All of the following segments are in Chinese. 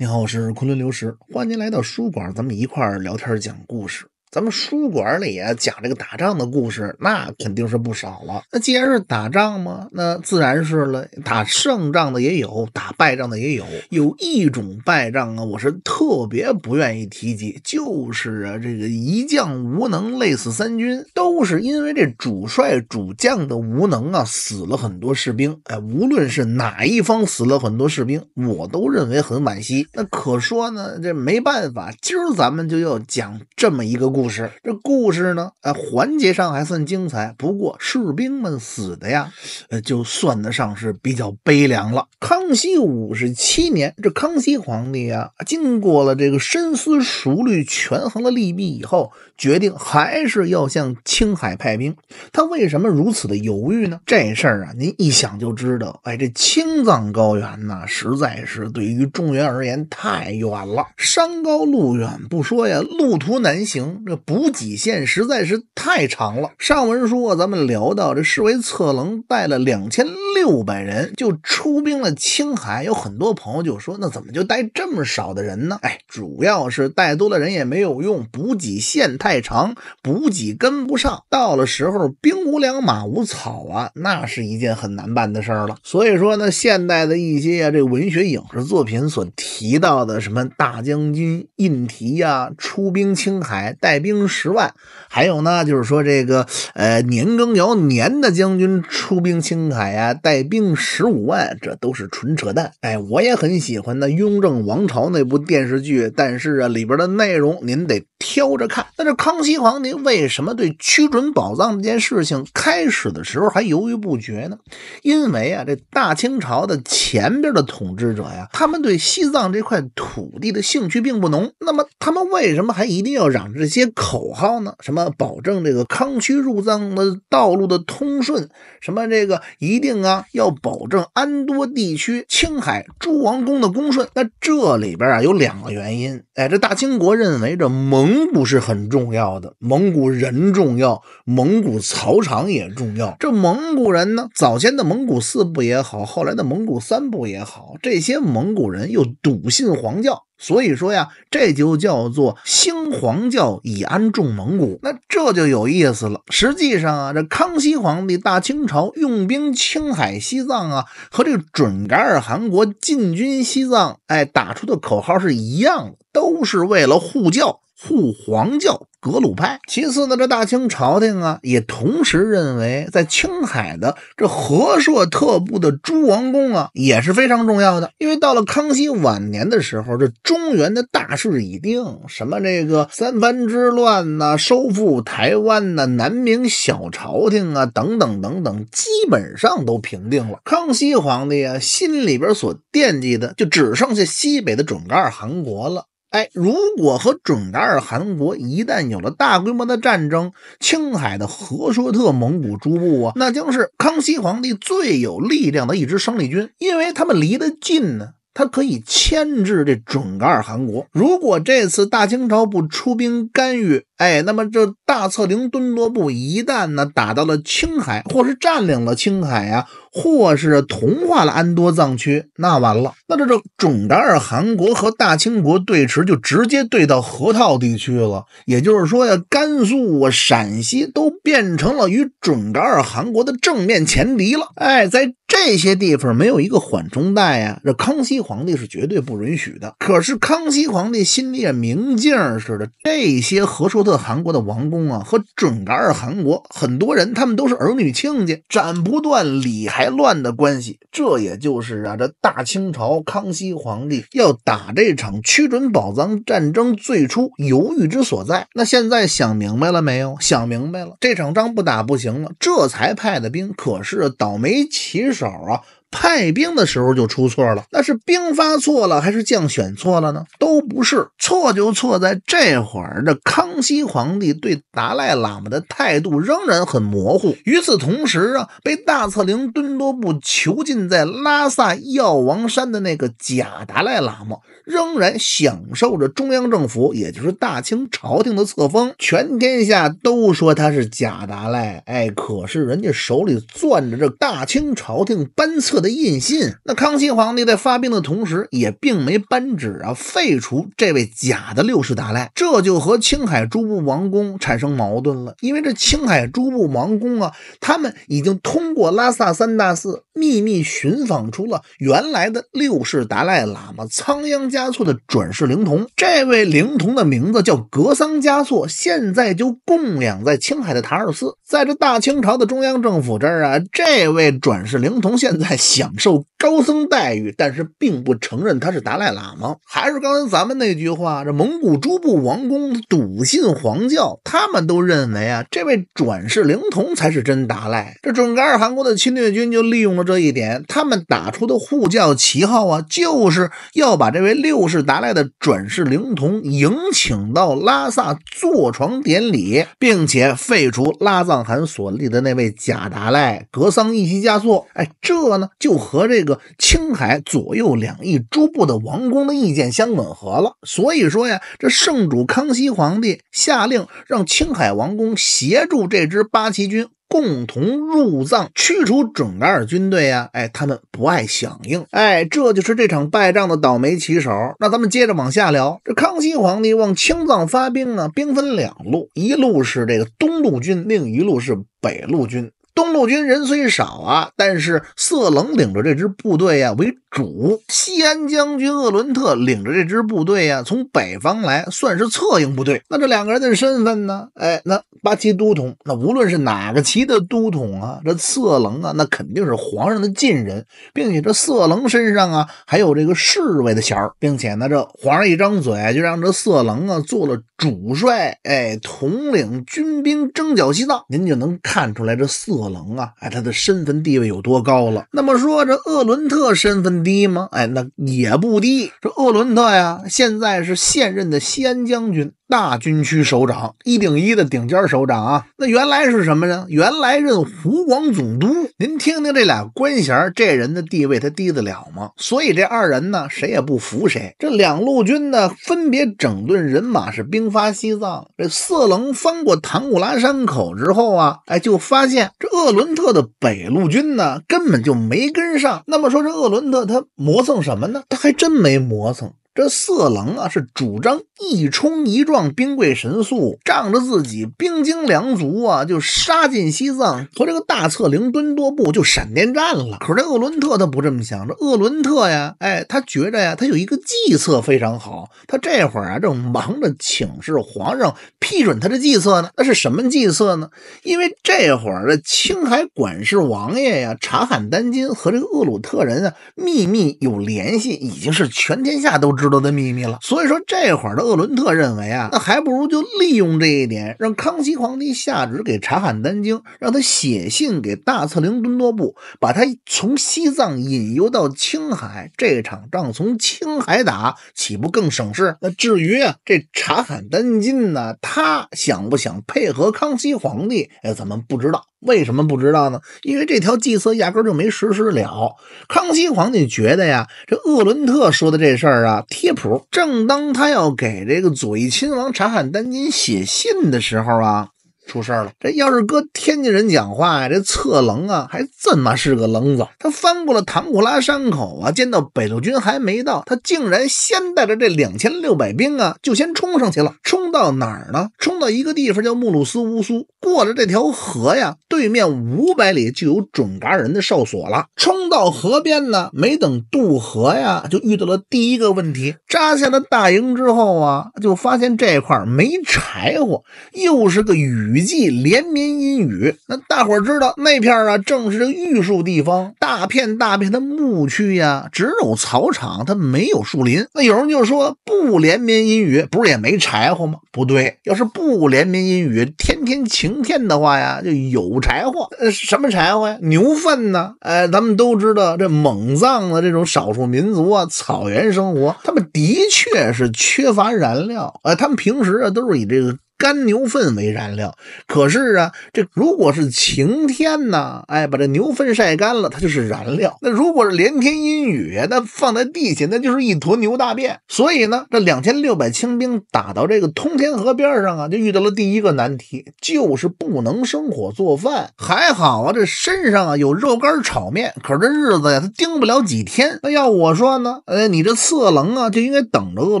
你好，我是昆仑流石，欢迎您来到书馆，咱们一块儿聊天讲故事。咱们书馆里啊，讲这个打仗的故事，那肯定是不少了。那既然是打仗嘛，那自然是了，打胜仗的也有，打败仗的也有。有一种败仗啊，我是特别不愿意提及，就是啊，这个一将无能，累死三军，都是因为这主帅主将的无能啊，死了很多士兵。哎，无论是哪一方死了很多士兵，我都认为很惋惜。那可说呢，这没办法。今儿咱们就要讲这么一个。故事这故事呢，呃，环节上还算精彩，不过士兵们死的呀，呃，就算得上是比较悲凉了。康熙五十七年，这康熙皇帝啊，经过了这个深思熟虑、权衡了利弊以后，决定还是要向青海派兵。他为什么如此的犹豫呢？这事儿啊，您一想就知道。哎，这青藏高原呢，实在是对于中原而言太远了，山高路远不说呀，路途难行。这补给线实在是太长了。上文书啊，咱们聊到这，侍卫策棱带了两千六百人就出兵了青海。有很多朋友就说，那怎么就带这么少的人呢？哎，主要是带多了人也没有用，补给线太长，补给跟不上，到了时候兵无粮，马无草啊，那是一件很难办的事儿了。所以说呢，现代的一些这文学影视作品所提到的什么大将军印提呀，出兵青海带。兵十万，还有呢，就是说这个呃，年羹尧年的将军出兵青海啊，带兵十五万，这都是纯扯淡。哎，我也很喜欢那雍正王朝那部电视剧，但是啊，里边的内容您得挑着看。但是康熙皇帝为什么对屈准宝藏这件事情开始的时候还犹豫不决呢？因为啊，这大清朝的前边的统治者呀，他们对西藏这块土地的兴趣并不浓。那么他们为什么还一定要让这些？口号呢？什么保证这个康区入藏的道路的通顺？什么这个一定啊要保证安多地区青海诸王宫的恭顺？那这里边啊有两个原因。哎，这大清国认为这蒙古是很重要的，蒙古人重要，蒙古草场也重要。这蒙古人呢，早先的蒙古四部也好，后来的蒙古三部也好，这些蒙古人又笃信黄教。所以说呀，这就叫做兴黄教以安众蒙古。那这就有意思了。实际上啊，这康熙皇帝大清朝用兵青海、西藏啊，和这准噶尔汗国进军西藏，哎，打出的口号是一样，都是为了护教。护皇教格鲁派。其次呢，这大清朝廷啊，也同时认为，在青海的这和硕特部的诸王公啊，也是非常重要的。因为到了康熙晚年的时候，这中原的大势已定，什么这个三藩之乱呐、收复台湾呐、南明小朝廷啊等等等等，基本上都平定了。康熙皇帝啊，心里边所惦记的，就只剩下西北的准噶尔汗国了。哎，如果和准噶尔汗国一旦有了大规模的战争，青海的和硕特蒙古诸部啊，那将是康熙皇帝最有力量的一支生力军，因为他们离得近呢。它可以牵制这准噶尔汗国。如果这次大清朝不出兵干预，哎，那么这大策凌敦多部一旦呢打到了青海，或是占领了青海啊，或是同化了安多藏区，那完了，那这这准噶尔汗国和大清国对持就直接对到河套地区了。也就是说呀，甘肃啊、陕西都变成了与准噶尔汗国的正面前敌了。哎，在。这些地方没有一个缓冲带呀，这康熙皇帝是绝对不允许的。可是康熙皇帝心里也明镜似的，这些和硕特汗国的王公啊，和准噶尔汗国很多人，他们都是儿女亲家，斩不断理还乱的关系。这也就是啊，这大清朝康熙皇帝要打这场驱准宝藏战争最初犹豫之所在。那现在想明白了没有？想明白了，这场仗不打不行了，这才派的兵。可是倒霉棋手。好啊。派兵的时候就出错了，那是兵发错了还是将选错了呢？都不是，错就错在这会儿，这康熙皇帝对达赖喇嘛的态度仍然很模糊。与此同时啊，被大策陵敦多部囚禁在拉萨药王山的那个假达赖喇嘛，仍然享受着中央政府，也就是大清朝廷的册封，全天下都说他是假达赖，哎，可是人家手里攥着这大清朝廷颁册。的印信，那康熙皇帝在发兵的同时，也并没颁旨啊废除这位假的六世达赖，这就和青海诸部王公产生矛盾了。因为这青海诸部王公啊，他们已经通过拉萨三大寺秘密寻访出了原来的六世达赖喇嘛仓央嘉措的转世灵童，这位灵童的名字叫格桑嘉措，现在就供养在青海的塔尔寺。在这大清朝的中央政府这儿啊，这位转世灵童现在。享受。高僧待遇，但是并不承认他是达赖喇嘛。还是刚才咱们那句话，这蒙古诸部王公笃信黄教，他们都认为啊，这位转世灵童才是真达赖。这准噶尔汗国的侵略军就利用了这一点，他们打出的护教旗号啊，就是要把这位六世达赖的转世灵童迎请到拉萨坐床典礼，并且废除拉藏汗所立的那位假达赖格桑一西加措。哎，这呢，就和这。个青海左右两翼诸部的王公的意见相吻合了，所以说呀，这圣主康熙皇帝下令让青海王公协助这支八旗军共同入藏驱除准噶尔军队呀，哎，他们不爱响应，哎，这就是这场败仗的倒霉棋手。那咱们接着往下聊，这康熙皇帝往青藏发兵啊，兵分两路，一路是这个东路军，另一路是北路军。东路军人虽少啊，但是色楞领着这支部队呀为主。西安将军鄂伦特领着这支部队呀从北方来，算是策应部队。那这两个人的身份呢？哎，那八旗都统，那无论是哪个旗的都统啊，这色楞啊，那肯定是皇上的近人，并且这色楞身上啊还有这个侍卫的衔儿，并且呢这皇上一张嘴就让这色楞啊做了主帅，哎，统领军兵征剿西藏，您就能看出来这色。冷啊，哎，他的身份地位有多高了？那么说这厄伦特身份低吗？哎，那也不低。这厄伦特呀，现在是现任的西安将军。大军区首长一顶一的顶尖首长啊，那原来是什么呢？原来任湖广总督。您听听这俩官衔，这人的地位他低得了吗？所以这二人呢，谁也不服谁。这两路军呢，分别整顿人马，是兵发西藏。这色楞翻过唐古拉山口之后啊，哎，就发现这鄂伦特的北路军呢，根本就没跟上。那么说这鄂伦特他磨蹭什么呢？他还真没磨蹭。这色狼啊，是主张一冲一撞，兵贵神速，仗着自己兵精粮足啊，就杀进西藏，和这个大策灵敦多布就闪电战了。可是这鄂伦特他不这么想，这鄂伦特呀，哎，他觉着呀，他有一个计策非常好，他这会儿啊正忙着请示皇上批准他的计策呢。那是什么计策呢？因为这会儿的青海管事王爷呀，查罕丹津和这个鄂鲁特人啊，秘密有联系，已经是全天下都知。知道的秘密了，所以说这会儿的鄂伦特认为啊，那还不如就利用这一点，让康熙皇帝下旨给查罕丹经，让他写信给大策凌敦多布，把他从西藏引诱到青海，这场仗从青海打，岂不更省事？那至于啊，这查罕丹经呢，他想不想配合康熙皇帝，哎，咱们不知道，为什么不知道呢？因为这条计策压根就没实施了。康熙皇帝觉得呀，这鄂伦特说的这事儿啊。贴谱。正当他要给这个左翼亲王察罕丹金写信的时候啊。出事儿了，这要是搁天津人讲话呀，这侧棱啊还怎么是个棱子？他翻过了唐古拉山口啊，见到北路军还没到，他竟然先带着这两千六百兵啊，就先冲上去了。冲到哪儿呢？冲到一个地方叫木鲁斯乌苏，过了这条河呀，对面五百里就有准噶尔人的哨所了。冲到河边呢，没等渡河呀，就遇到了第一个问题：扎下了大营之后啊，就发现这块没柴火，又是个雨。雨季连绵阴雨，那大伙儿知道那片啊，正是这玉树地方，大片大片的牧区呀，只有草场，它没有树林。那有人就说不连绵阴雨，不是也没柴火吗？不对，要是不连绵阴雨，天天晴天的话呀，就有柴火。呃，什么柴火呀？牛粪呢？哎，咱们都知道这蒙藏的这种少数民族啊，草原生活，他们的确是缺乏燃料。呃，他们平时啊都是以这个。干牛粪为燃料，可是啊，这如果是晴天呢？哎，把这牛粪晒干了，它就是燃料。那如果是连天阴雨，那放在地下，那就是一坨牛大便。所以呢，这两千六百清兵打到这个通天河边上啊，就遇到了第一个难题，就是不能生火做饭。还好啊，这身上啊有肉干炒面，可这日子呀，他盯不了几天。那要我说呢，呃，你这色狼啊，就应该等着鄂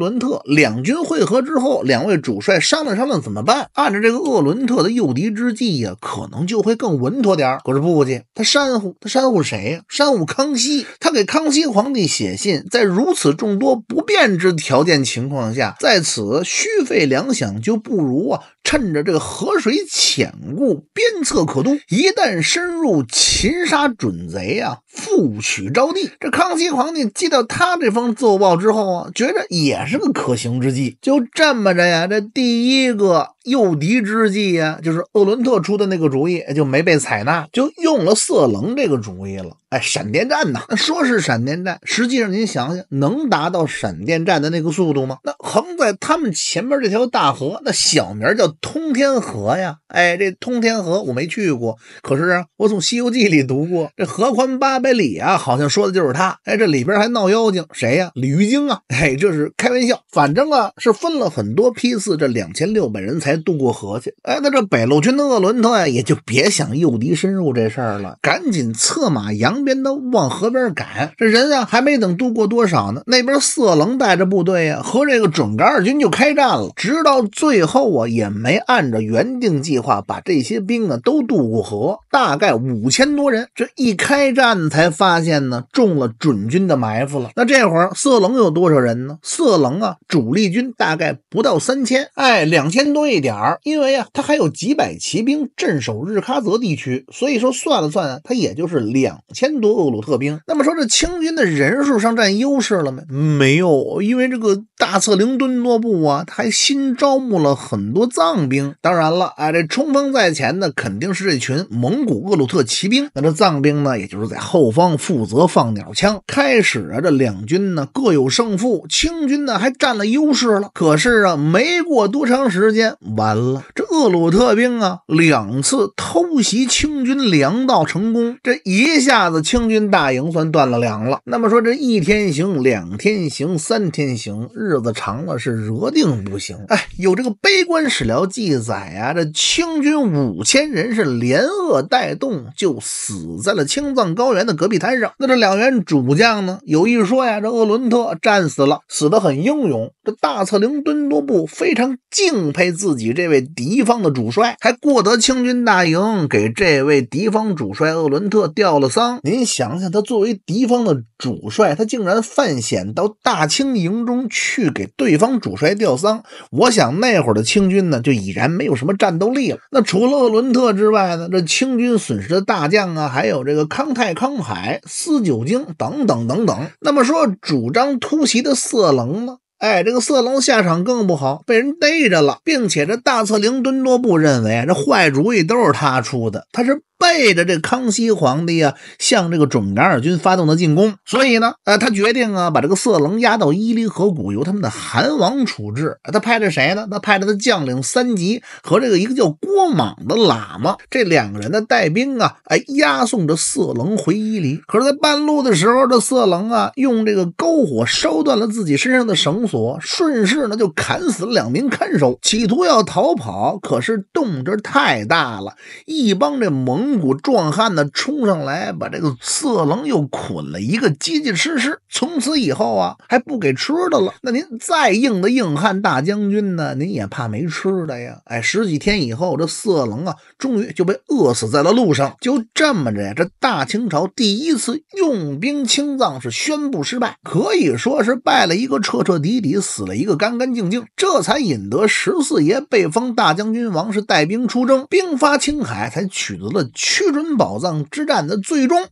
伦特两军会合之后，两位主帅商量商量。怎么办？按照这个鄂伦特的诱敌之计呀，可能就会更稳妥点儿。可是不计他煽乎他煽乎谁呀？煽乎康熙。他给康熙皇帝写信，在如此众多不便之条件情况下，在此虚费粮饷就不如啊，趁着这个河水浅固，鞭策可都。一旦深入擒杀准贼啊，复取招地。这康熙皇帝接到他这封奏报之后啊，觉着也是个可行之计。就这么着呀，这第一个。あ。诱敌之计呀，就是鄂伦特出的那个主意，就没被采纳，就用了色棱这个主意了。哎，闪电战呢？说是闪电战，实际上您想想，能达到闪电战的那个速度吗？那横在他们前面这条大河，那小名叫通天河呀。哎，这通天河我没去过，可是啊，我从《西游记》里读过，这河宽八百里啊，好像说的就是它。哎，这里边还闹妖精，谁呀？鲤鱼精啊？哎，这是开玩笑。反正啊，是分了很多批次，这两千六百人才。渡过河去，哎，那这北路军的鄂伦特呀，也就别想诱敌深入这事儿了，赶紧策马扬鞭的往河边赶。这人啊，还没等渡过多少呢，那边色楞带着部队呀，和这个准噶尔军就开战了。直到最后啊，也没按照原定计划把这些兵啊都渡过河，大概五千多人。这一开战才发现呢，中了准军的埋伏了。那这会儿色楞有多少人呢？色楞啊，主力军大概不到三千，哎，两千多一点。点儿，因为啊，他还有几百骑兵镇守日喀则地区，所以说算了算，啊，他也就是两千多个鲁特兵。那么说，这清军的人数上占优势了没？没有，因为这个大策凌敦诺布啊，他还新招募了很多藏兵。当然了，哎，这冲锋在前的肯定是这群蒙古鄂鲁特骑兵，那这藏兵呢，也就是在后方负责放鸟枪。开始啊，这两军呢各有胜负，清军呢还占了优势了。可是啊，没过多长时间。完了，这厄鲁特兵啊，两次偷袭清军粮道成功，这一下子清军大营算断了粮了。那么说这一天行，两天行，三天行，日子长了是惹定不行。哎，有这个《悲观史料》记载啊，这清军五千人是连饿带冻，就死在了青藏高原的戈壁滩上。那这两员主将呢？有一说呀，这鄂伦特战死了，死得很英勇。这大策凌敦多布非常敬佩自己。己这位敌方的主帅还过得清军大营，给这位敌方主帅鄂伦特吊了丧。您想想，他作为敌方的主帅，他竟然犯险到大清营中去给对方主帅吊丧。我想那会儿的清军呢，就已然没有什么战斗力了。那除了鄂伦特之外呢，这清军损失的大将啊，还有这个康泰、康海、司九经等等等等。那么说，主张突袭的色狼呢，哎，这个色龙下场更不好，被人逮着了，并且这大侧灵敦多布认为这坏主意都是他出的，他是。背着这康熙皇帝啊，向这个准噶尔军发动的进攻，所以呢，呃，他决定啊，把这个色楞押到伊犁河谷，由他们的韩王处置。他派着谁呢？他派着他将领三吉和这个一个叫郭莽的喇嘛，这两个人呢，带兵啊，哎，押送着色楞回伊犁。可是，在半路的时候，这色楞啊，用这个篝火烧断了自己身上的绳索，顺势呢，就砍死了两名看守，企图要逃跑。可是动静太大了，一帮这蒙。胸骨壮汉呢，冲上来把这个色狼又捆了一个结结实实。从此以后啊，还不给吃的了。那您再硬的硬汉大将军呢，您也怕没吃的呀？哎，十几天以后，这色狼啊，终于就被饿死在了路上。就这么着呀，这大清朝第一次用兵清藏是宣布失败，可以说是败了一个彻彻底底，死了一个干干净净。这才引得十四爷被封大将军王，是带兵出征，兵发青海，才取得了。屈准宝藏之战的最终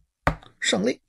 胜利。